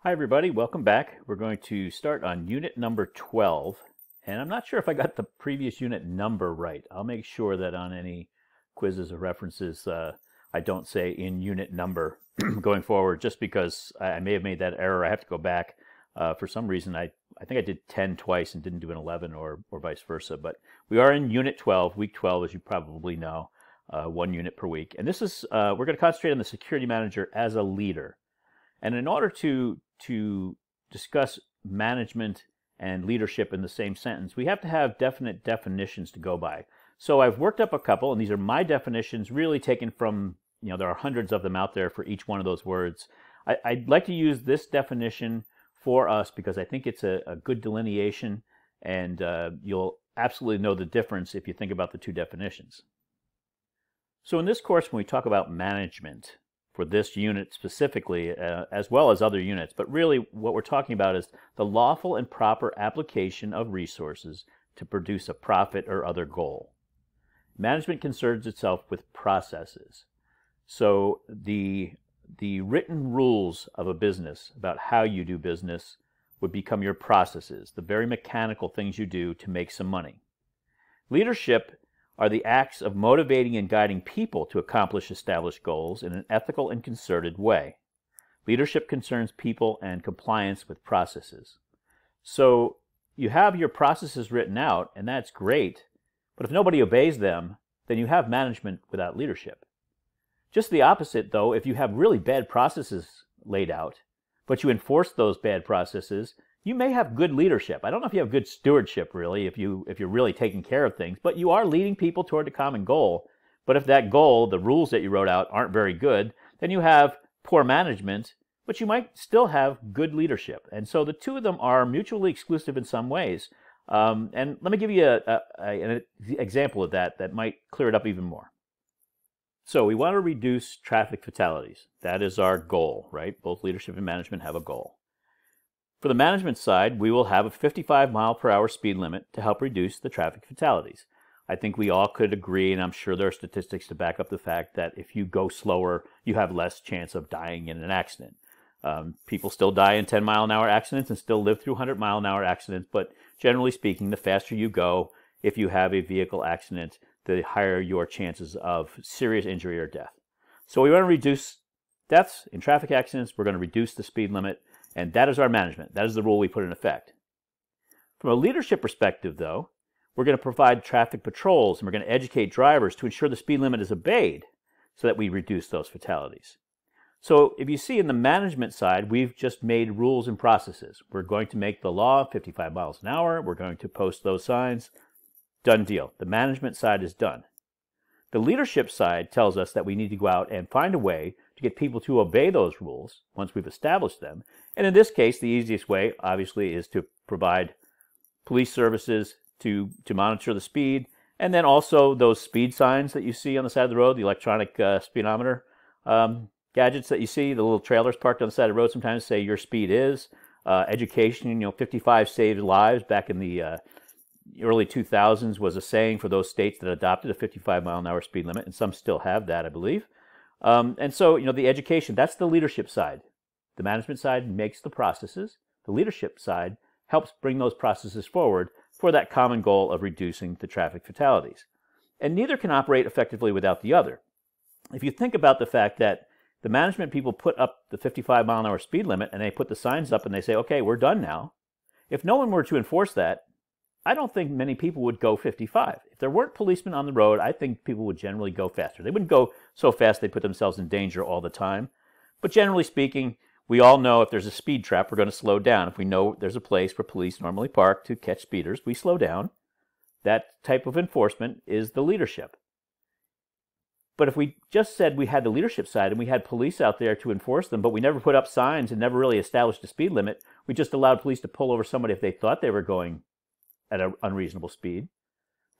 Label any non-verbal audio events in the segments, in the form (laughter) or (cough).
Hi everybody, welcome back. We're going to start on unit number 12, and I'm not sure if I got the previous unit number right. I'll make sure that on any quizzes or references uh, I don't say in unit number (clears throat) going forward, just because I may have made that error. I have to go back. Uh, for some reason, I, I think I did 10 twice and didn't do an 11 or, or vice versa, but we are in unit 12, week 12, as you probably know, uh, one unit per week. And this is, uh, we're going to concentrate on the security manager as a leader. And in order to to discuss management and leadership in the same sentence, we have to have definite definitions to go by. So I've worked up a couple, and these are my definitions, really taken from, you know, there are hundreds of them out there for each one of those words. I, would like to use this definition for us because I think it's a, a good delineation, and uh, you'll absolutely know the difference if you think about the two definitions. So in this course, when we talk about management, for this unit specifically, uh, as well as other units. But really, what we're talking about is the lawful and proper application of resources to produce a profit or other goal. Management concerns itself with processes. So the, the written rules of a business about how you do business would become your processes, the very mechanical things you do to make some money. Leadership are the acts of motivating and guiding people to accomplish established goals in an ethical and concerted way. Leadership concerns people and compliance with processes. So you have your processes written out, and that's great, but if nobody obeys them, then you have management without leadership. Just the opposite, though, if you have really bad processes laid out, but you enforce those bad processes, you may have good leadership. I don't know if you have good stewardship really, if you if you're really taking care of things, but you are leading people toward a common goal. But if that goal, the rules that you wrote out aren't very good, then you have poor management, but you might still have good leadership. And so the two of them are mutually exclusive in some ways. Um, and let me give you a, a, a, an example of that that might clear it up even more. So we want to reduce traffic fatalities. That is our goal, right? Both leadership and management have a goal. For the management side, we will have a 55 mile per hour speed limit to help reduce the traffic fatalities. I think we all could agree, and I'm sure there are statistics to back up the fact that if you go slower, you have less chance of dying in an accident. Um, people still die in 10 mile an hour accidents and still live through 100 mile an hour accidents, but generally speaking, the faster you go, if you have a vehicle accident, the higher your chances of serious injury or death. So we want to reduce deaths in traffic accidents. We're going to reduce the speed limit and that is our management. That is the rule we put in effect. From a leadership perspective, though, we're going to provide traffic patrols and we're going to educate drivers to ensure the speed limit is obeyed so that we reduce those fatalities. So, if you see in the management side, we've just made rules and processes. We're going to make the law 55 miles an hour. We're going to post those signs. Done deal. The management side is done. The leadership side tells us that we need to go out and find a way to get people to obey those rules once we've established them. And in this case, the easiest way, obviously, is to provide police services to, to monitor the speed. And then also those speed signs that you see on the side of the road, the electronic uh, speedometer um, gadgets that you see, the little trailers parked on the side of the road sometimes say your speed is. Uh, education, you know, 55 saved lives back in the uh, early 2000s was a saying for those states that adopted a 55 mile an hour speed limit, and some still have that, I believe. Um, and so, you know, the education, that's the leadership side. The management side makes the processes. The leadership side helps bring those processes forward for that common goal of reducing the traffic fatalities. And neither can operate effectively without the other. If you think about the fact that the management people put up the 55 mile an hour speed limit and they put the signs up and they say, okay, we're done now. If no one were to enforce that, I don't think many people would go 55. If there weren't policemen on the road, I think people would generally go faster. They wouldn't go so fast they put themselves in danger all the time. But generally speaking, we all know if there's a speed trap, we're going to slow down. If we know there's a place where police normally park to catch speeders, we slow down. That type of enforcement is the leadership. But if we just said we had the leadership side and we had police out there to enforce them, but we never put up signs and never really established a speed limit, we just allowed police to pull over somebody if they thought they were going at an unreasonable speed.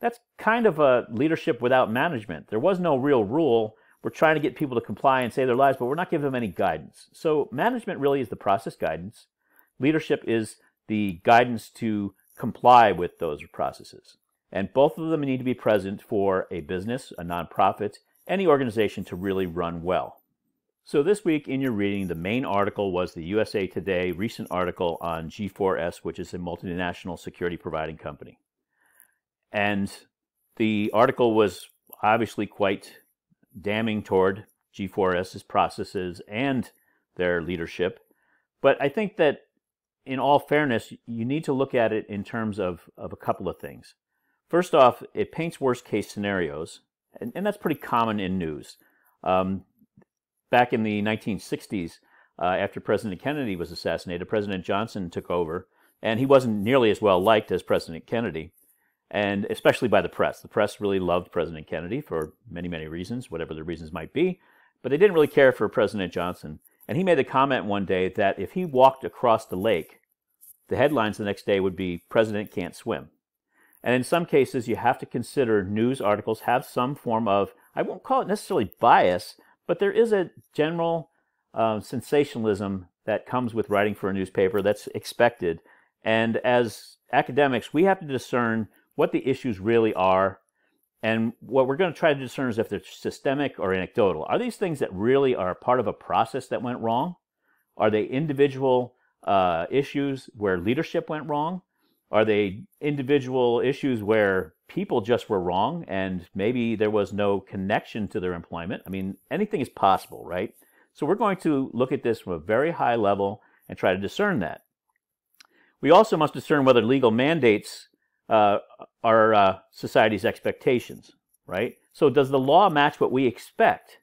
That's kind of a leadership without management. There was no real rule. We're trying to get people to comply and save their lives, but we're not giving them any guidance. So management really is the process guidance. Leadership is the guidance to comply with those processes. And both of them need to be present for a business, a nonprofit, any organization to really run well. So this week in your reading, the main article was the USA Today recent article on G4S, which is a multinational security providing company. And the article was obviously quite damning toward G4S's processes and their leadership. But I think that in all fairness, you need to look at it in terms of, of a couple of things. First off, it paints worst case scenarios, and, and that's pretty common in news. Um, back in the 1960s, uh, after President Kennedy was assassinated, President Johnson took over, and he wasn't nearly as well liked as President Kennedy, and especially by the press. The press really loved President Kennedy for many, many reasons, whatever the reasons might be, but they didn't really care for President Johnson. And he made the comment one day that if he walked across the lake, the headlines the next day would be President Can't Swim. And in some cases, you have to consider news articles have some form of, I won't call it necessarily bias, but there is a general uh, sensationalism that comes with writing for a newspaper that's expected. And as academics, we have to discern what the issues really are. And what we're going to try to discern is if they're systemic or anecdotal. Are these things that really are part of a process that went wrong? Are they individual uh, issues where leadership went wrong? Are they individual issues where people just were wrong and maybe there was no connection to their employment? I mean, anything is possible, right? So we're going to look at this from a very high level and try to discern that. We also must discern whether legal mandates uh, are uh, society's expectations, right? So does the law match what we expect?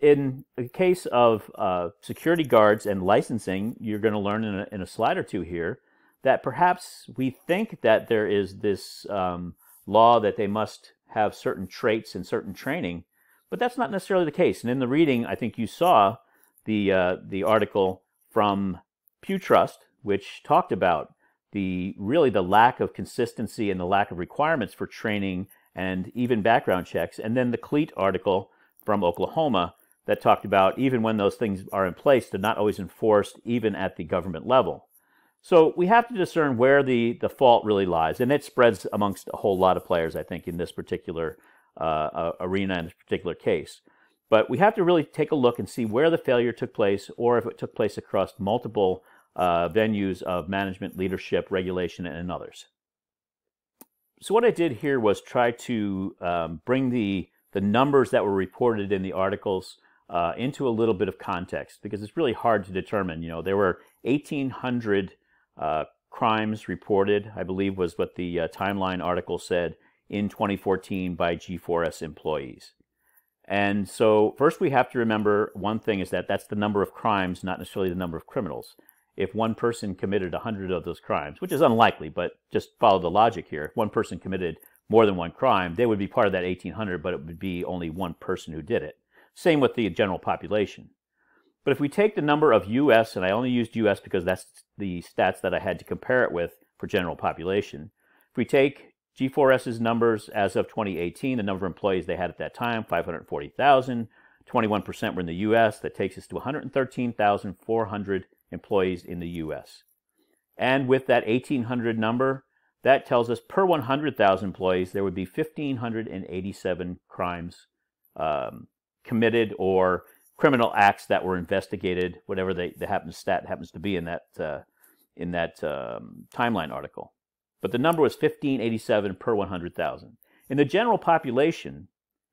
in the case of uh, security guards and licensing, you're going to learn in a, in a slide or two here that perhaps we think that there is this um, law that they must have certain traits and certain training, but that's not necessarily the case. And in the reading, I think you saw the uh, the article from Pew Trust, which talked about the really the lack of consistency and the lack of requirements for training and even background checks, and then the Cleat article from Oklahoma that talked about even when those things are in place, they're not always enforced, even at the government level. So we have to discern where the, the fault really lies, and it spreads amongst a whole lot of players, I think, in this particular uh, arena in this particular case. But we have to really take a look and see where the failure took place, or if it took place across multiple uh, venues of management, leadership, regulation, and others. So what I did here was try to um, bring the the numbers that were reported in the articles uh, into a little bit of context because it's really hard to determine. You know, there were 1,800 uh, crimes reported, I believe was what the uh, Timeline article said, in 2014 by G4S employees. And so, first, we have to remember one thing is that that's the number of crimes, not necessarily the number of criminals. If one person committed 100 of those crimes, which is unlikely, but just follow the logic here, if one person committed more than one crime, they would be part of that 1800, but it would be only one person who did it. Same with the general population. But if we take the number of US, and I only used US because that's the stats that I had to compare it with for general population, if we take G4S's numbers as of 2018, the number of employees they had at that time, 540,000, 21% were in the US, that takes us to 113,400 employees in the US. And with that 1,800 number, that tells us per 100,000 employees, there would be 1,587 crimes um, committed or criminal acts that were investigated, whatever they, they happens that happens to be in that uh, in that um, timeline article. But the number was 1587 per 100,000. In the general population,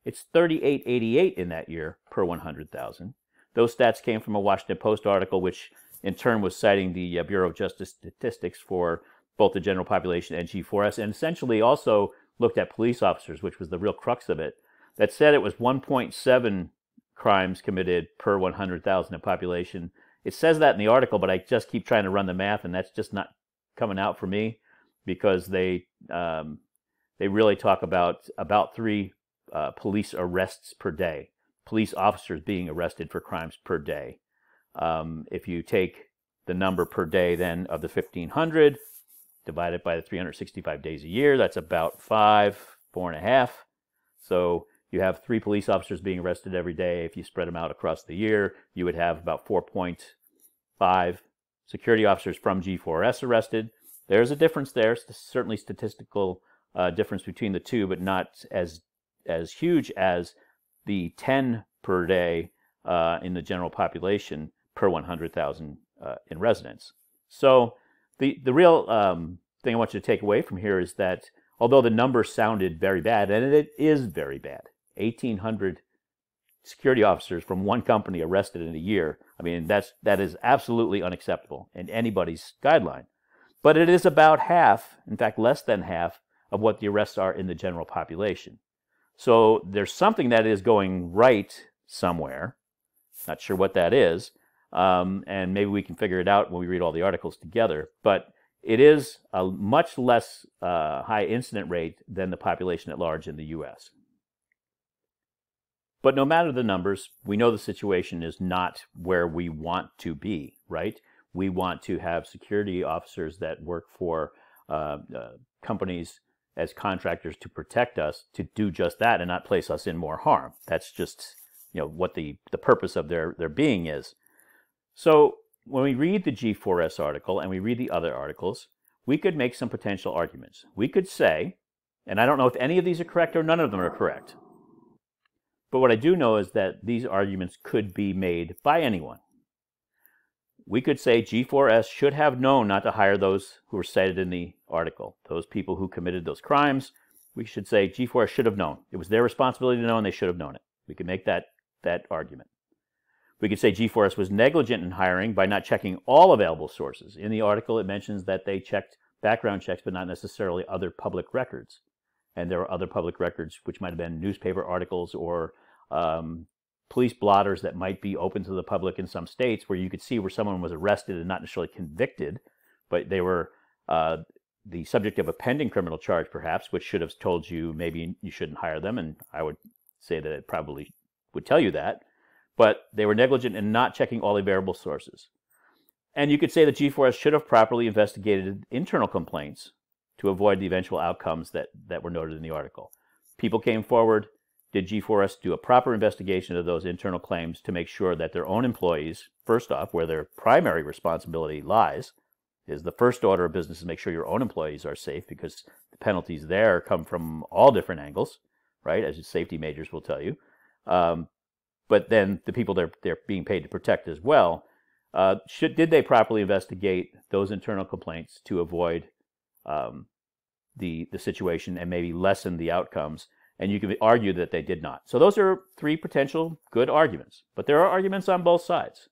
it's 3888 in that year per 100,000. Those stats came from a Washington Post article, which in turn was citing the uh, Bureau of Justice statistics for both the general population and G4S, and essentially also looked at police officers, which was the real crux of it. That said, it was 1.7 crimes committed per 100,000 of population. It says that in the article, but I just keep trying to run the math, and that's just not coming out for me because they um, they really talk about about three uh, police arrests per day, police officers being arrested for crimes per day. Um, if you take the number per day then of the 1500 divided by the 365 days a year, that's about five, four and a half. So you have three police officers being arrested every day. If you spread them out across the year, you would have about 4.5 security officers from G4S arrested. There's a difference there, certainly statistical uh, difference between the two, but not as as huge as the 10 per day uh, in the general population per 100,000 uh, in residents. So the the real um, thing I want you to take away from here is that although the number sounded very bad, and it is very bad, 1,800 security officers from one company arrested in a year. I mean, that's that is absolutely unacceptable in anybody's guideline. But it is about half, in fact, less than half of what the arrests are in the general population. So there's something that is going right somewhere. Not sure what that is, um, and maybe we can figure it out when we read all the articles together. But it is a much less uh, high incident rate than the population at large in the U.S. But no matter the numbers, we know the situation is not where we want to be, right? We want to have security officers that work for uh, uh, companies as contractors to protect us to do just that and not place us in more harm. That's just you know what the, the purpose of their, their being is. So when we read the G4S article and we read the other articles, we could make some potential arguments. We could say, and I don't know if any of these are correct or none of them are correct. But what I do know is that these arguments could be made by anyone. We could say G4S should have known not to hire those who were cited in the article, those people who committed those crimes. We should say G4S should have known. It was their responsibility to know, and they should have known it. We could make that, that argument. We could say G4S was negligent in hiring by not checking all available sources. In the article, it mentions that they checked background checks, but not necessarily other public records. And there are other public records, which might have been newspaper articles or um, police blotters that might be open to the public in some states where you could see where someone was arrested and not necessarily convicted, but they were uh, the subject of a pending criminal charge, perhaps, which should have told you maybe you shouldn't hire them. And I would say that it probably would tell you that. But they were negligent in not checking all available sources. And you could say that G4S should have properly investigated internal complaints to avoid the eventual outcomes that, that were noted in the article. People came forward, did G4S do a proper investigation of those internal claims to make sure that their own employees, first off, where their primary responsibility lies, is the first order of business is make sure your own employees are safe because the penalties there come from all different angles, right? As safety majors will tell you. Um, but then the people they're, they're being paid to protect as well. Uh, should, did they properly investigate those internal complaints to avoid um, the, the situation and maybe lessen the outcomes and you could argue that they did not. So those are three potential good arguments, but there are arguments on both sides.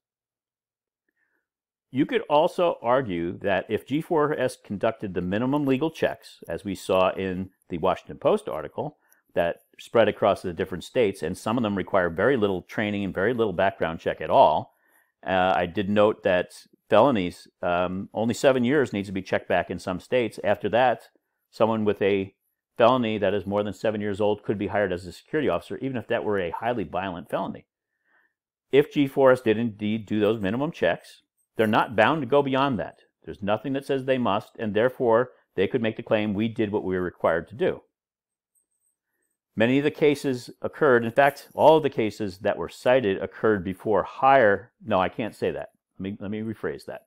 You could also argue that if G4S conducted the minimum legal checks, as we saw in the Washington Post article, that spread across the different states, and some of them require very little training and very little background check at all. Uh, I did note that felonies, um, only seven years needs to be checked back in some states. After that, someone with a felony that is more than seven years old could be hired as a security officer, even if that were a highly violent felony. If G 4s did indeed do those minimum checks, they're not bound to go beyond that. There's nothing that says they must, and therefore they could make the claim we did what we were required to do. Many of the cases occurred, in fact, all of the cases that were cited occurred before hire. No, I can't say that. Let me, let me rephrase that.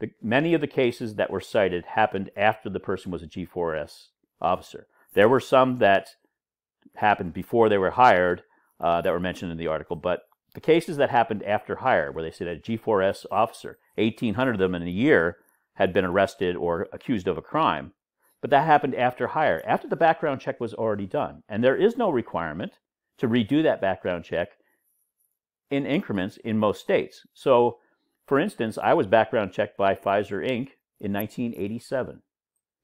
The, many of the cases that were cited happened after the person was a G4S officer. There were some that happened before they were hired uh, that were mentioned in the article, but the cases that happened after hire, where they said a G4S officer, 1,800 of them in a year had been arrested or accused of a crime, but that happened after hire, after the background check was already done. And there is no requirement to redo that background check in increments in most states. So, for instance, I was background checked by Pfizer Inc. in 1987.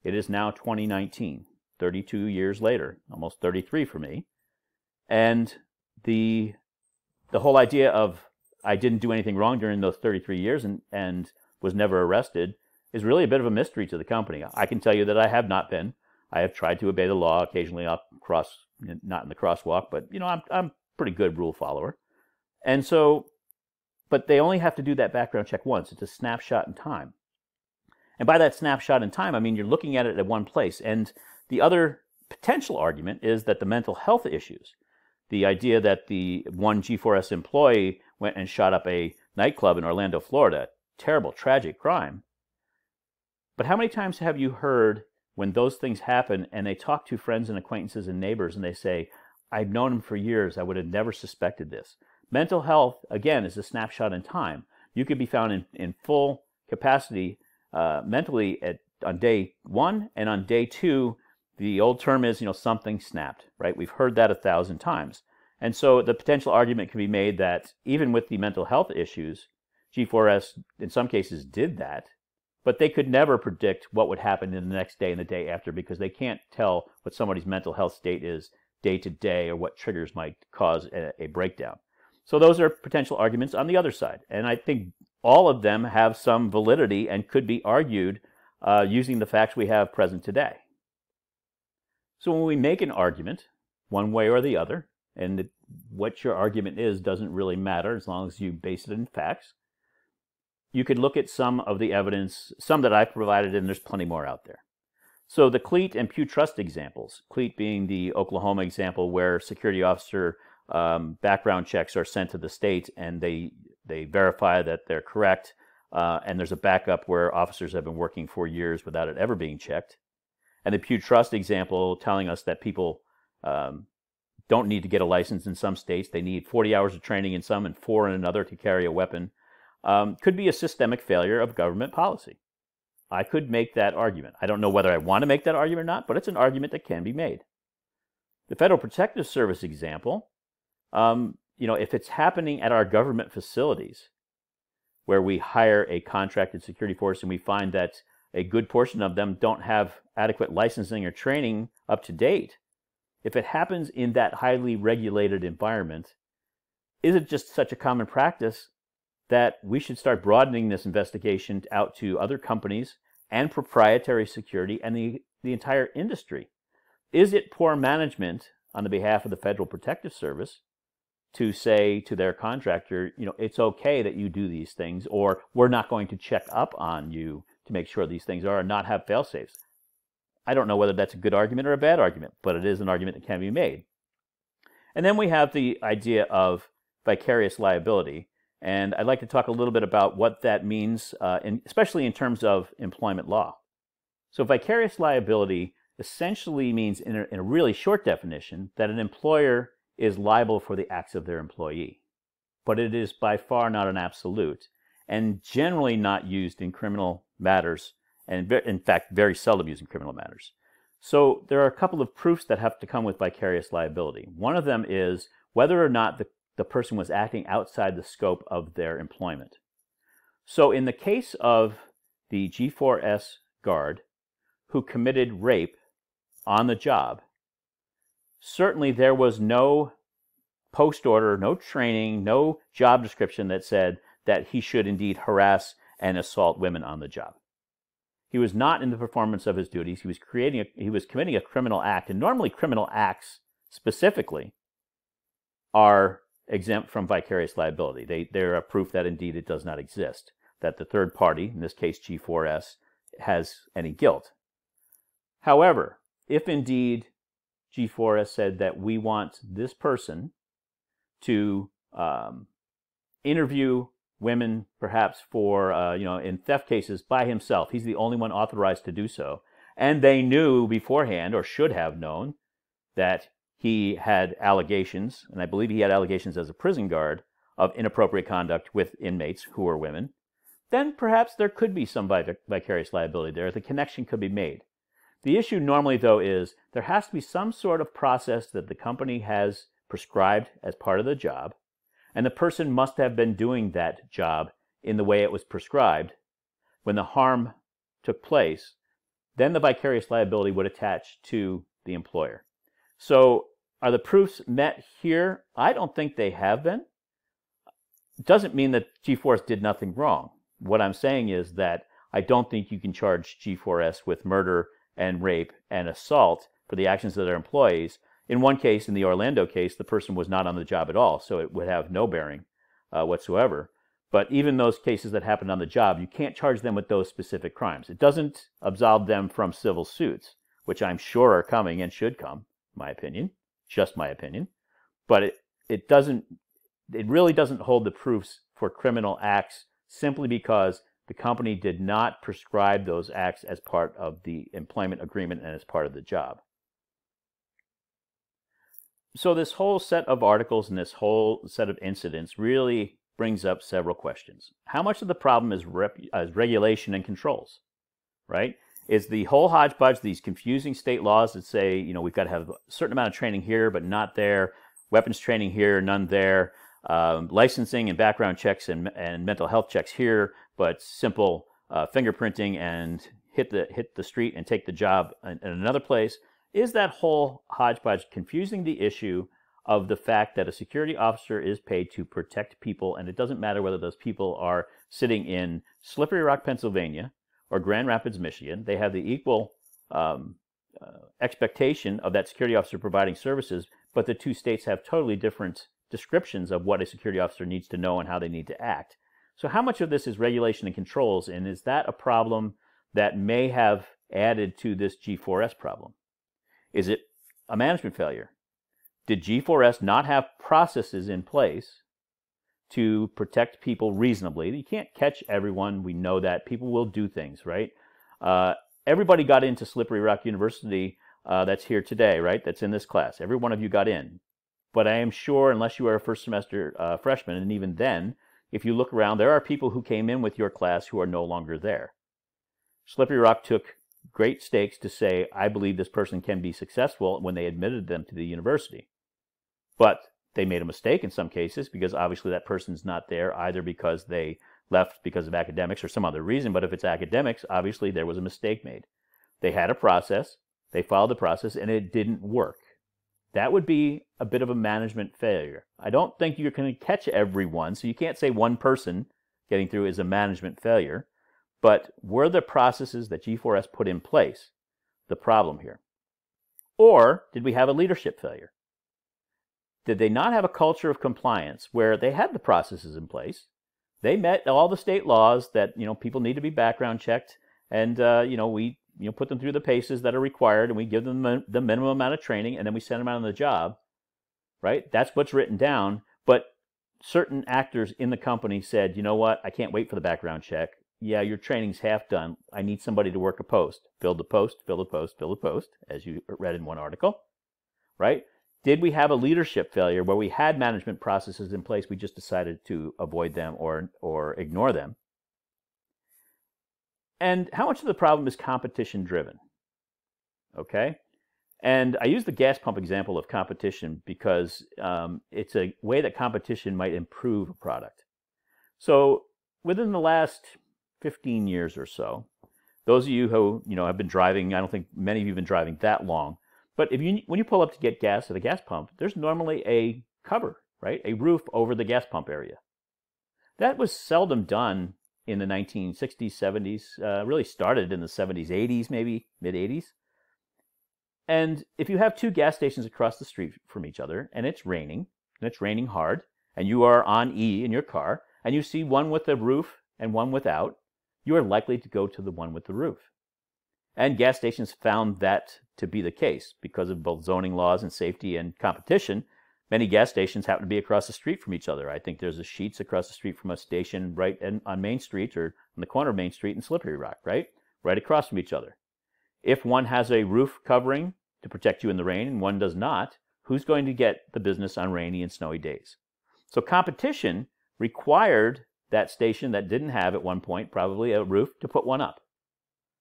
It is now 2019. 32 years later, almost 33 for me. And the the whole idea of I didn't do anything wrong during those 33 years and, and was never arrested is really a bit of a mystery to the company. I can tell you that I have not been. I have tried to obey the law occasionally up cross not in the crosswalk, but you know, I'm I'm pretty good rule follower. And so but they only have to do that background check once. It's a snapshot in time. And by that snapshot in time, I mean you're looking at it at one place. And the other potential argument is that the mental health issues, the idea that the one G4S employee went and shot up a nightclub in Orlando, Florida, terrible, tragic crime. But how many times have you heard when those things happen and they talk to friends and acquaintances and neighbors and they say, I've known him for years, I would have never suspected this. Mental health, again, is a snapshot in time. You could be found in, in full capacity uh, mentally at, on day one, and on day two, the old term is, you know, something snapped, right? We've heard that a thousand times. And so the potential argument can be made that even with the mental health issues, G4S in some cases did that, but they could never predict what would happen in the next day and the day after because they can't tell what somebody's mental health state is day to day or what triggers might cause a, a breakdown. So those are potential arguments on the other side. And I think all of them have some validity and could be argued uh, using the facts we have present today. So when we make an argument, one way or the other, and the, what your argument is doesn't really matter as long as you base it in facts, you could look at some of the evidence, some that I've provided, and there's plenty more out there. So the Cleat and Pew Trust examples, Cleat being the Oklahoma example where security officer um, background checks are sent to the state and they, they verify that they're correct, uh, and there's a backup where officers have been working for years without it ever being checked and the Pew Trust example telling us that people um, don't need to get a license in some states. They need 40 hours of training in some and four in another to carry a weapon. Um, could be a systemic failure of government policy. I could make that argument. I don't know whether I want to make that argument or not, but it's an argument that can be made. The Federal Protective Service example, um, you know, if it's happening at our government facilities where we hire a contracted security force and we find that a good portion of them don't have adequate licensing or training up to date. If it happens in that highly regulated environment, is it just such a common practice that we should start broadening this investigation out to other companies and proprietary security and the, the entire industry? Is it poor management on the behalf of the Federal Protective Service to say to their contractor, you know, it's okay that you do these things, or we're not going to check up on you to make sure these things are and not have fail safes. I don't know whether that's a good argument or a bad argument, but it is an argument that can be made. And then we have the idea of vicarious liability, and I'd like to talk a little bit about what that means, uh, in, especially in terms of employment law. So, vicarious liability essentially means, in a, in a really short definition, that an employer is liable for the acts of their employee. But it is by far not an absolute and generally not used in criminal matters, and in fact, very seldom used in criminal matters. So there are a couple of proofs that have to come with vicarious liability. One of them is whether or not the, the person was acting outside the scope of their employment. So in the case of the G4S guard who committed rape on the job, certainly there was no post order, no training, no job description that said that he should indeed harass and assault women on the job. He was not in the performance of his duties. He was creating a, he was committing a criminal act, and normally criminal acts specifically are exempt from vicarious liability. They they're a proof that indeed it does not exist, that the third party, in this case G4S, has any guilt. However, if indeed G4S said that we want this person to um, interview women perhaps for uh, you know in theft cases by himself he's the only one authorized to do so and they knew beforehand or should have known that he had allegations and i believe he had allegations as a prison guard of inappropriate conduct with inmates who were women then perhaps there could be some vicarious liability there the connection could be made the issue normally though is there has to be some sort of process that the company has prescribed as part of the job and the person must have been doing that job in the way it was prescribed when the harm took place, then the vicarious liability would attach to the employer. So are the proofs met here? I don't think they have been. It doesn't mean that G4S did nothing wrong. What I'm saying is that I don't think you can charge G4S with murder and rape and assault for the actions of their employees in one case, in the Orlando case, the person was not on the job at all, so it would have no bearing uh, whatsoever. But even those cases that happened on the job, you can't charge them with those specific crimes. It doesn't absolve them from civil suits, which I'm sure are coming and should come, my opinion, just my opinion. But it, it doesn't, it really doesn't hold the proofs for criminal acts simply because the company did not prescribe those acts as part of the employment agreement and as part of the job so this whole set of articles and this whole set of incidents really brings up several questions. How much of the problem is, rep, is regulation and controls, right? Is the whole hodgepodge these confusing state laws that say, you know, we've got to have a certain amount of training here but not there, weapons training here, none there, um, licensing and background checks and, and mental health checks here, but simple uh, fingerprinting and hit the hit the street and take the job in, in another place. Is that whole hodgepodge confusing the issue of the fact that a security officer is paid to protect people, and it doesn't matter whether those people are sitting in Slippery Rock, Pennsylvania, or Grand Rapids, Michigan. They have the equal um, uh, expectation of that security officer providing services, but the two states have totally different descriptions of what a security officer needs to know and how they need to act. So, how much of this is regulation and controls, and is that a problem that may have added to this G4S problem? Is it a management failure? Did G4S not have processes in place to protect people reasonably? You can't catch everyone. We know that. People will do things, right? Uh, everybody got into Slippery Rock University uh, that's here today, right? That's in this class. Every one of you got in. But I am sure, unless you are a first semester uh, freshman, and even then, if you look around, there are people who came in with your class who are no longer there. Slippery Rock took great stakes to say, I believe this person can be successful when they admitted them to the university. But they made a mistake in some cases because obviously that person's not there either because they left because of academics or some other reason. But if it's academics, obviously there was a mistake made. They had a process, they followed the process, and it didn't work. That would be a bit of a management failure. I don't think you're going to catch everyone, so you can't say one person getting through is a management failure. But were the processes that G4S put in place the problem here? Or did we have a leadership failure? Did they not have a culture of compliance where they had the processes in place? They met all the state laws that you know people need to be background checked, and uh, you know we you know put them through the paces that are required, and we give them the, the minimum amount of training, and then we send them out on the job. Right? That's what's written down. But certain actors in the company said, you know what, I can't wait for the background check yeah, your training's half done. I need somebody to work a post. Build the post, build the post, build the post, as you read in one article, right? Did we have a leadership failure where we had management processes in place, we just decided to avoid them or, or ignore them? And how much of the problem is competition driven? Okay. And I use the gas pump example of competition because um, it's a way that competition might improve a product. So within the last 15 years or so. Those of you who you know have been driving, I don't think many of you have been driving that long. But if you when you pull up to get gas at a gas pump, there's normally a cover, right? A roof over the gas pump area. That was seldom done in the 1960s, 70s. Uh, really started in the 70s, 80s, maybe mid 80s. And if you have two gas stations across the street from each other, and it's raining, and it's raining hard, and you are on E in your car, and you see one with a roof and one without, you are likely to go to the one with the roof. And gas stations found that to be the case because of both zoning laws and safety and competition. Many gas stations happen to be across the street from each other. I think there's a Sheets across the street from a station right in, on Main Street or on the corner of Main Street and Slippery Rock, right? Right across from each other. If one has a roof covering to protect you in the rain and one does not, who's going to get the business on rainy and snowy days? So competition required that station that didn't have at one point probably a roof to put one up.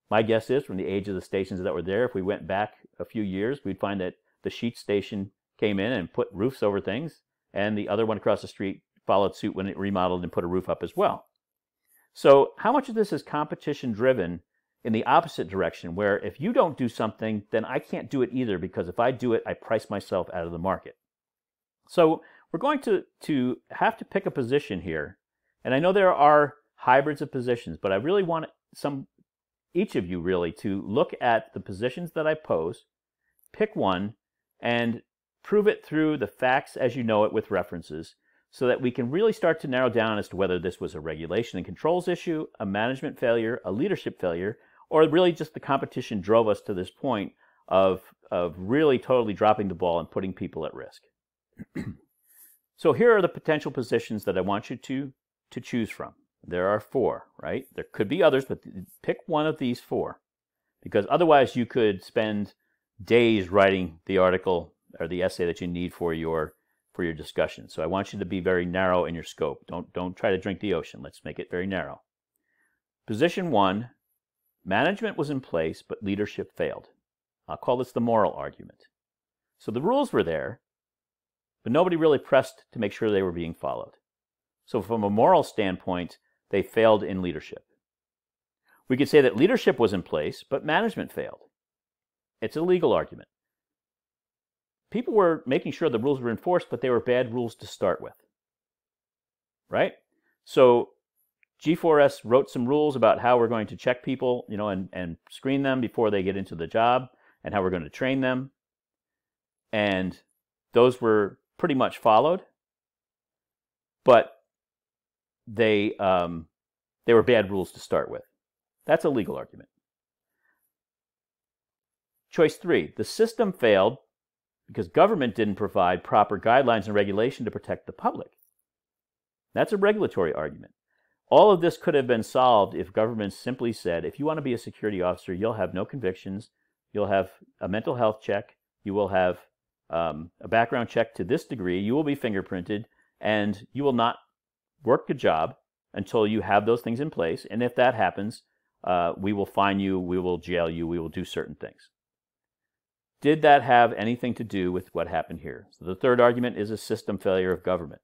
My guess is from the age of the stations that were there, if we went back a few years, we'd find that the sheet station came in and put roofs over things, and the other one across the street followed suit when it remodeled and put a roof up as well. So, how much of this is competition driven in the opposite direction, where if you don't do something, then I can't do it either, because if I do it, I price myself out of the market? So, we're going to, to have to pick a position here and I know there are hybrids of positions, but I really want some each of you really to look at the positions that I pose, pick one, and prove it through the facts as you know it with references so that we can really start to narrow down as to whether this was a regulation and controls issue, a management failure, a leadership failure, or really just the competition drove us to this point of, of really totally dropping the ball and putting people at risk. (clears throat) so here are the potential positions that I want you to to choose from. There are four, right? There could be others, but pick one of these four because otherwise you could spend days writing the article or the essay that you need for your for your discussion. So I want you to be very narrow in your scope. Don't don't try to drink the ocean. Let's make it very narrow. Position 1, management was in place but leadership failed. I'll call this the moral argument. So the rules were there, but nobody really pressed to make sure they were being followed. So, from a moral standpoint, they failed in leadership. We could say that leadership was in place, but management failed. It's a legal argument. People were making sure the rules were enforced, but they were bad rules to start with. Right? So, G4S wrote some rules about how we're going to check people, you know, and, and screen them before they get into the job and how we're going to train them. And those were pretty much followed. But they um, they were bad rules to start with. That's a legal argument. Choice three: the system failed because government didn't provide proper guidelines and regulation to protect the public. That's a regulatory argument. All of this could have been solved if government simply said, if you want to be a security officer, you'll have no convictions, you'll have a mental health check, you will have um, a background check to this degree, you will be fingerprinted, and you will not work a job until you have those things in place. And if that happens, uh, we will fine you, we will jail you, we will do certain things. Did that have anything to do with what happened here? So the third argument is a system failure of government.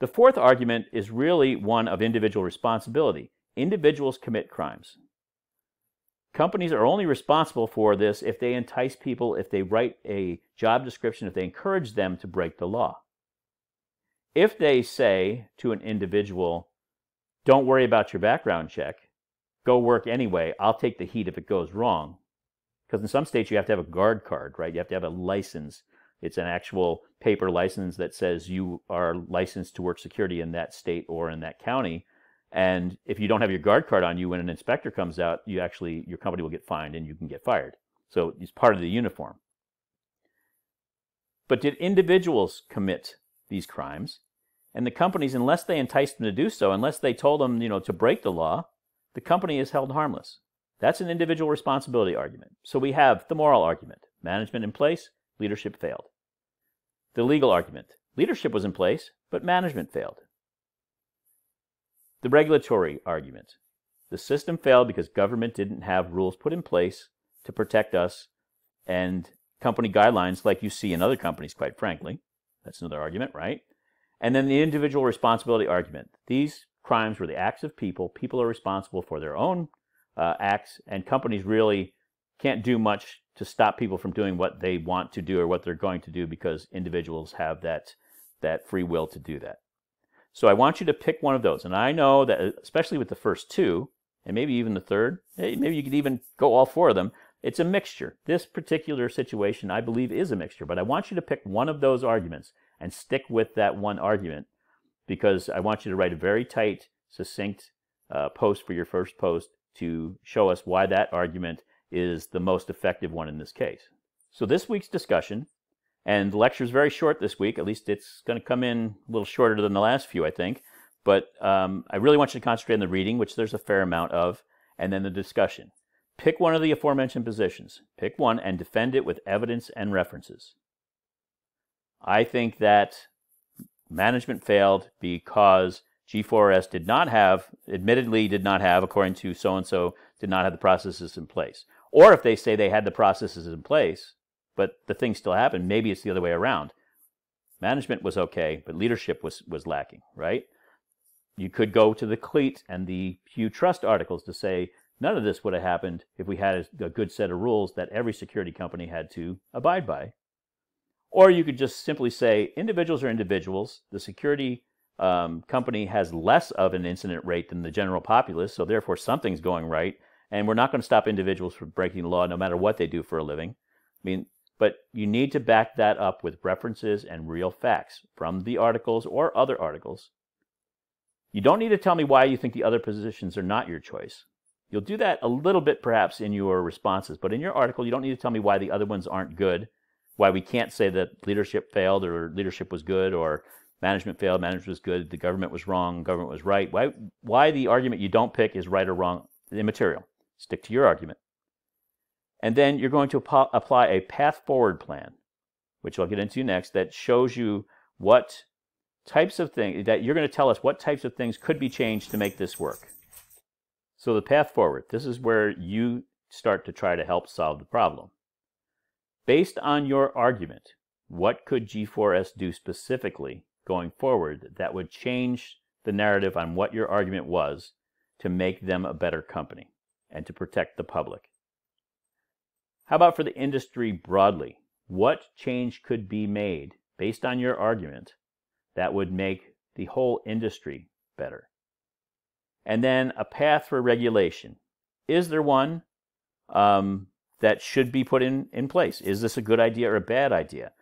The fourth argument is really one of individual responsibility. Individuals commit crimes. Companies are only responsible for this if they entice people, if they write a job description, if they encourage them to break the law. If they say to an individual, don't worry about your background check, go work anyway, I'll take the heat if it goes wrong. Because in some states, you have to have a guard card, right? You have to have a license. It's an actual paper license that says you are licensed to work security in that state or in that county. And if you don't have your guard card on you, when an inspector comes out, you actually, your company will get fined and you can get fired. So it's part of the uniform. But did individuals commit these crimes? And the companies, unless they enticed them to do so, unless they told them, you know, to break the law, the company is held harmless. That's an individual responsibility argument. So we have the moral argument management in place, leadership failed. The legal argument leadership was in place, but management failed. The regulatory argument the system failed because government didn't have rules put in place to protect us and company guidelines like you see in other companies, quite frankly. That's another argument, right? And then the individual responsibility argument. These crimes were the acts of people. People are responsible for their own uh, acts, and companies really can't do much to stop people from doing what they want to do or what they're going to do because individuals have that, that free will to do that. So I want you to pick one of those. And I know that, uh, especially with the first two, and maybe even the third, maybe you could even go all four of them, it's a mixture. This particular situation, I believe, is a mixture, but I want you to pick one of those arguments and stick with that one argument because I want you to write a very tight, succinct uh, post for your first post to show us why that argument is the most effective one in this case. So this week's discussion, and the lecture is very short this week, at least it's going to come in a little shorter than the last few, I think, but um, I really want you to concentrate on the reading, which there's a fair amount of, and then the discussion. Pick one of the aforementioned positions. Pick one and defend it with evidence and references. I think that management failed because G4S did not have, admittedly did not have, according to so-and-so, did not have the processes in place. Or if they say they had the processes in place, but the thing still happened, maybe it's the other way around. Management was okay, but leadership was, was lacking, right? You could go to the Cleat and the Pew Trust articles to say none of this would have happened if we had a good set of rules that every security company had to abide by. Or you could just simply say individuals are individuals. The security um, company has less of an incident rate than the general populace, so therefore something's going right. And we're not going to stop individuals from breaking the law no matter what they do for a living. I mean, but you need to back that up with references and real facts from the articles or other articles. You don't need to tell me why you think the other positions are not your choice. You'll do that a little bit perhaps in your responses, but in your article, you don't need to tell me why the other ones aren't good why we can't say that leadership failed or leadership was good or management failed, management was good, the government was wrong, government was right. Why, why the argument you don't pick is right or wrong immaterial. Stick to your argument. And then you're going to ap- apply a path forward plan, which I'll get into next, that shows you what types of things, that you're going to tell us what types of things could be changed to make this work. So the path forward, this is where you start to try to help solve the problem. Based on your argument, what could G4S do specifically going forward that would change the narrative on what your argument was to make them a better company and to protect the public? How about for the industry broadly? What change could be made based on your argument that would make the whole industry better? And then a path for regulation. Is there one? Um, that should be put in, in place. Is this a good idea or a bad idea?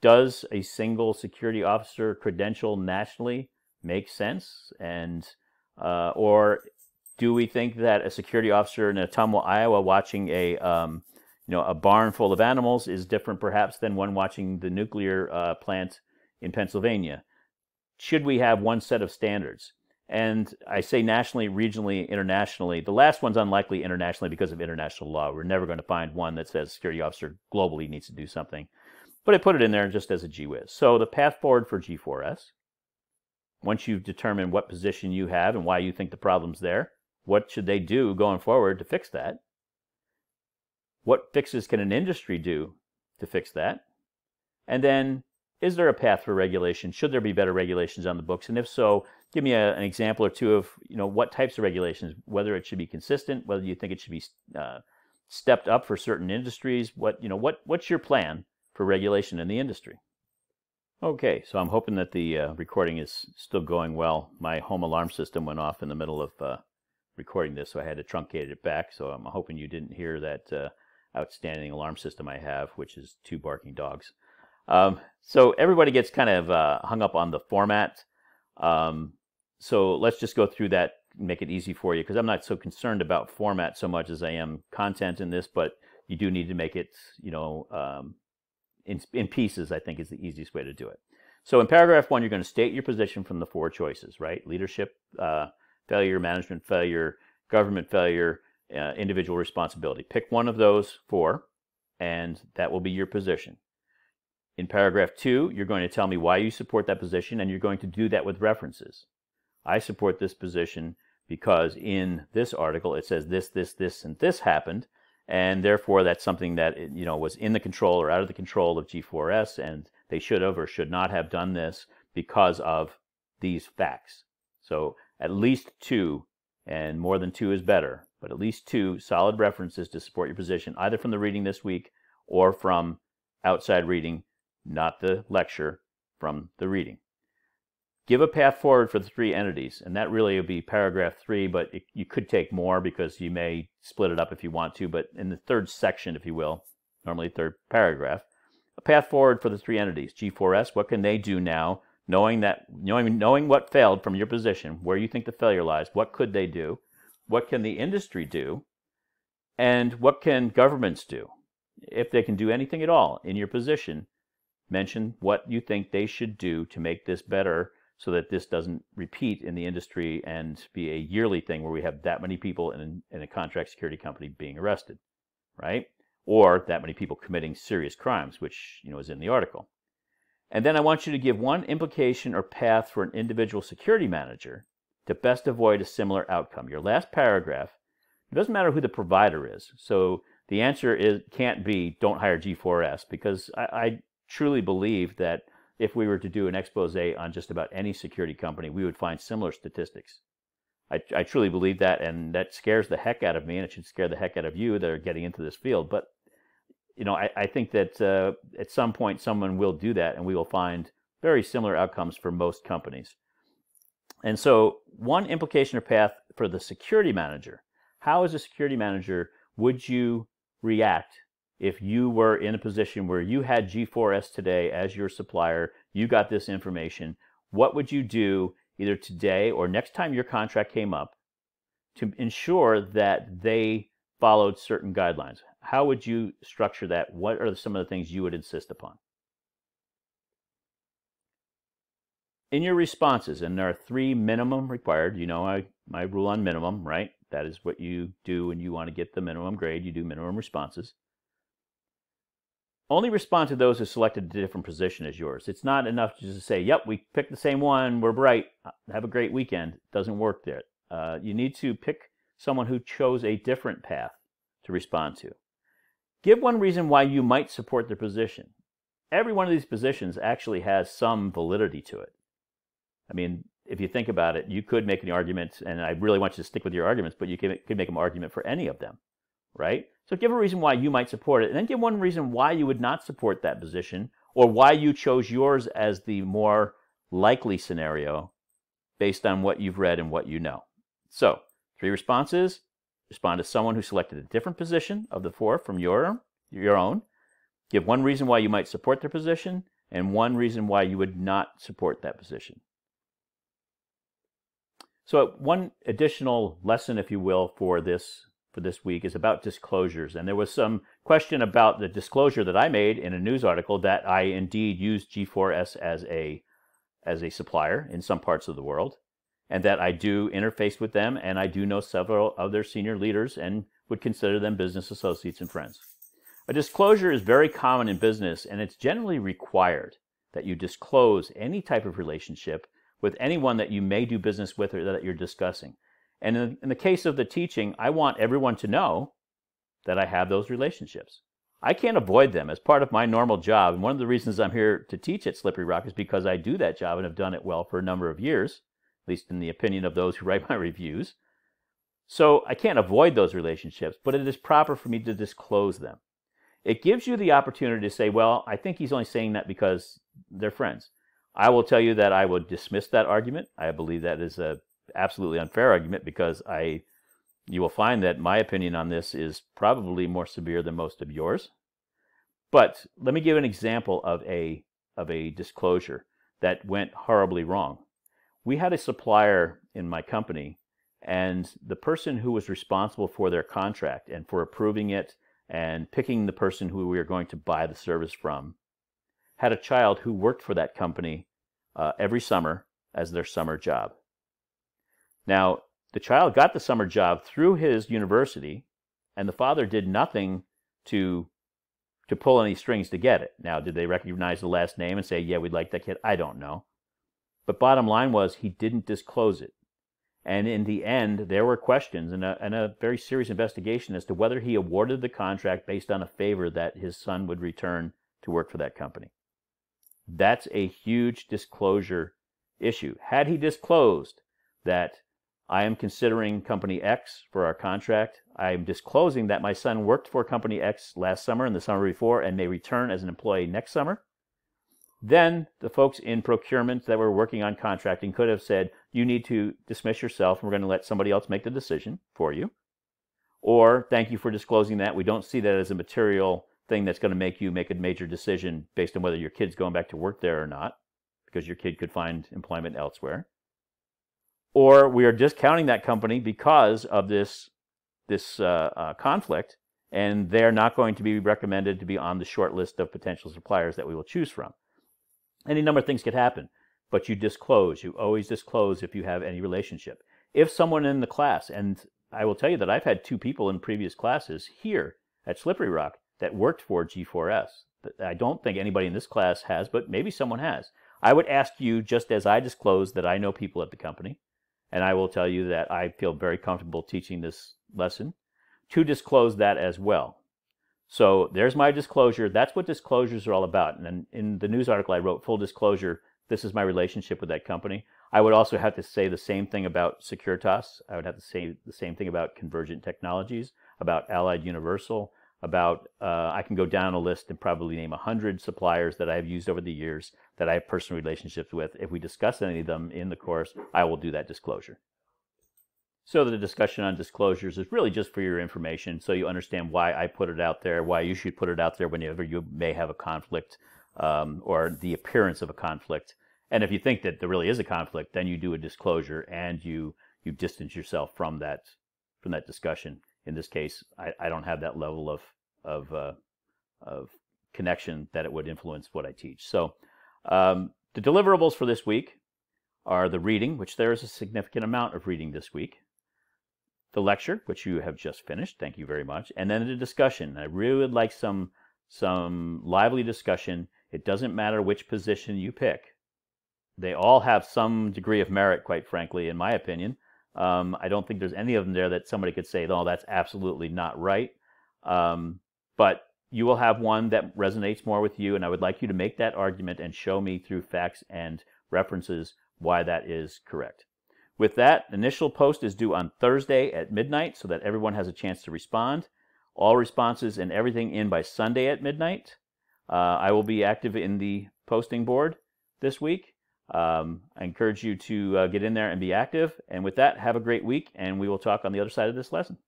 Does a single security officer credential nationally make sense? And uh, or do we think that a security officer in Ottumwa, Iowa, watching a um, you know a barn full of animals is different perhaps than one watching the nuclear uh, plant in Pennsylvania? Should we have one set of standards? And I say nationally, regionally, internationally. The last one's unlikely internationally because of international law. We're never going to find one that says security officer globally needs to do something. But I put it in there just as a gee So the path forward for G4S, once you've determined what position you have and why you think the problem's there, what should they do going forward to fix that? What fixes can an industry do to fix that? And then is there a path for regulation? Should there be better regulations on the books? And if so, give me a, an example or two of you know what types of regulations, whether it should be consistent, whether you think it should be uh, stepped up for certain industries. What you know, what what's your plan for regulation in the industry? Okay, so I'm hoping that the uh, recording is still going well. My home alarm system went off in the middle of uh, recording this, so I had to truncate it back. So I'm hoping you didn't hear that uh, outstanding alarm system I have, which is two barking dogs. Um, so everybody gets kind of uh, hung up on the format. Um, so let's just go through that, make it easy for you, because I'm not so concerned about format so much as I am content in this, but you do need to make it, you know, um, in, in pieces, I think is the easiest way to do it. So in paragraph one, you're going to state your position from the four choices, right? Leadership uh, failure, management failure, government failure, uh, individual responsibility. Pick one of those four, and that will be your position. In paragraph 2, you're going to tell me why you support that position, and you're going to do that with references. I support this position because in this article it says this, this, this, and this happened, and therefore that's something that you know was in the control or out of the control of G4S, and they should have or should not have done this because of these facts. So at least two, and more than two is better, but at least two solid references to support your position, either from the reading this week or from outside reading not the lecture, from the reading. Give a path forward for the three entities, and that really would be paragraph three, but it, you could take more because you may split it up if you want to, but in the third section, if you will, normally third paragraph, a path forward for the three entities, G4S, what can they do now, knowing that knowing, knowing what failed from your position, where you think the failure lies, what could they do, what can the industry do, and what can governments do, if they can do anything at all in your position mention what you think they should do to make this better so that this doesn't repeat in the industry and be a yearly thing where we have that many people in, in a contract security company being arrested, right? Or that many people committing serious crimes, which you know is in the article. And then I want you to give one implication or path for an individual security manager to best avoid a similar outcome. Your last paragraph, it doesn't matter who the provider is. So the answer is can't be don't hire G4S because I, I truly believe that if we were to do an expose on just about any security company, we would find similar statistics. I, I, truly believe that, and that scares the heck out of me, and it should scare the heck out of you that are getting into this field. But you know, I, I think that uh, at some point someone will do that, and we will find very similar outcomes for most companies. And so, one implication or path for the security manager: how, as a security manager, would you react if you were in a position where you had G4S today as your supplier, you got this information, what would you do either today or next time your contract came up to ensure that they followed certain guidelines? How would you structure that? What are some of the things you would insist upon? In your responses, and there are three minimum required, you know I, my rule on minimum, right? That is what you do when you want to get the minimum grade. You do minimum responses only respond to those who selected a different position as yours. It's not enough to just say, yep, we picked the same one, we're bright, uh, have a great weekend. doesn't work there. Uh, you need to pick someone who chose a different path to respond to. Give one reason why you might support their position. Every one of these positions actually has some validity to it. I mean, if you think about it, you could make an argument, and I really want you to stick with your arguments, but you could make an argument for any of them right? So give a reason why you might support it, and then give one reason why you would not support that position, or why you chose yours as the more likely scenario based on what you've read and what you know. So, three responses. Respond to someone who selected a different position of the four from your, your own. Give one reason why you might support their position, and one reason why you would not support that position. So one additional lesson, if you will, for this for this week is about disclosures. And there was some question about the disclosure that I made in a news article that I indeed used G4S as a as a supplier in some parts of the world, and that I do interface with them, and I do know several of their senior leaders and would consider them business associates and friends. A disclosure is very common in business, and it's generally required that you disclose any type of relationship with anyone that you may do business with or that you're discussing. And in, in the case of the teaching, I want everyone to know that I have those relationships. I can't avoid them as part of my normal job. And one of the reasons I'm here to teach at Slippery Rock is because I do that job and have done it well for a number of years, at least in the opinion of those who (laughs) write my reviews. So I can't avoid those relationships, but it is proper for me to disclose them. It gives you the opportunity to say, well, I think he's only saying that because they're friends. I will tell you that I will dismiss that argument. I believe that is a absolutely unfair argument because I, you will find that my opinion on this is probably more severe than most of yours. But let me give an example of a of a disclosure that went horribly wrong. We had a supplier in my company, and the person who was responsible for their contract and for approving it and picking the person who we were going to buy the service from had a child who worked for that company uh, every summer as their summer job. Now, the child got the summer job through his university, and the father did nothing to to pull any strings to get it. Now, did they recognize the last name and say, "Yeah, we'd like that kid"? I don't know. But bottom line was he didn't disclose it. And in the end, there were questions and a, and a very serious investigation as to whether he awarded the contract based on a favor that his son would return to work for that company. That's a huge disclosure issue. Had he disclosed that I am considering company X for our contract. I'm disclosing that my son worked for company X last summer and the summer before and may return as an employee next summer. Then the folks in procurement that were working on contracting could have said, you need to dismiss yourself and we're going to let somebody else make the decision for you. Or thank you for disclosing that. We don't see that as a material thing that's going to make you make a major decision based on whether your kid's going back to work there or not, because your kid could find employment elsewhere or we are discounting that company because of this this uh, uh, conflict, and they're not going to be recommended to be on the short list of potential suppliers that we will choose from. Any number of things could happen, but you disclose. You always disclose if you have any relationship. If someone in the class, and I will tell you that I've had two people in previous classes here at Slippery Rock that worked for G4S. I don't think anybody in this class has, but maybe someone has. I would ask you, just as I disclosed that I know people at the company, and I will tell you that I feel very comfortable teaching this lesson to disclose that as well. So there's my disclosure. That's what disclosures are all about. And in the news article I wrote, full disclosure, this is my relationship with that company. I would also have to say the same thing about Securitas. I would have to say the same thing about Convergent Technologies, about Allied Universal, about uh, I can go down a list and probably name 100 suppliers that I have used over the years that I have personal relationships with. If we discuss any of them in the course, I will do that disclosure. So the discussion on disclosures is really just for your information so you understand why I put it out there, why you should put it out there whenever you may have a conflict um, or the appearance of a conflict. And if you think that there really is a conflict, then you do a disclosure and you you distance yourself from that from that discussion in this case, I, I don't have that level of of uh, of connection that it would influence what I teach. So um, the deliverables for this week are the reading, which there is a significant amount of reading this week, the lecture, which you have just finished. Thank you very much, and then the discussion. I really would like some some lively discussion. It doesn't matter which position you pick. They all have some degree of merit, quite frankly, in my opinion. Um, I don't think there's any of them there that somebody could say, "Oh, that's absolutely not right." Um, but you will have one that resonates more with you, and I would like you to make that argument and show me through facts and references why that is correct. With that, initial post is due on Thursday at midnight so that everyone has a chance to respond. All responses and everything in by Sunday at midnight. Uh, I will be active in the posting board this week. Um, I encourage you to uh, get in there and be active. And with that, have a great week, and we will talk on the other side of this lesson.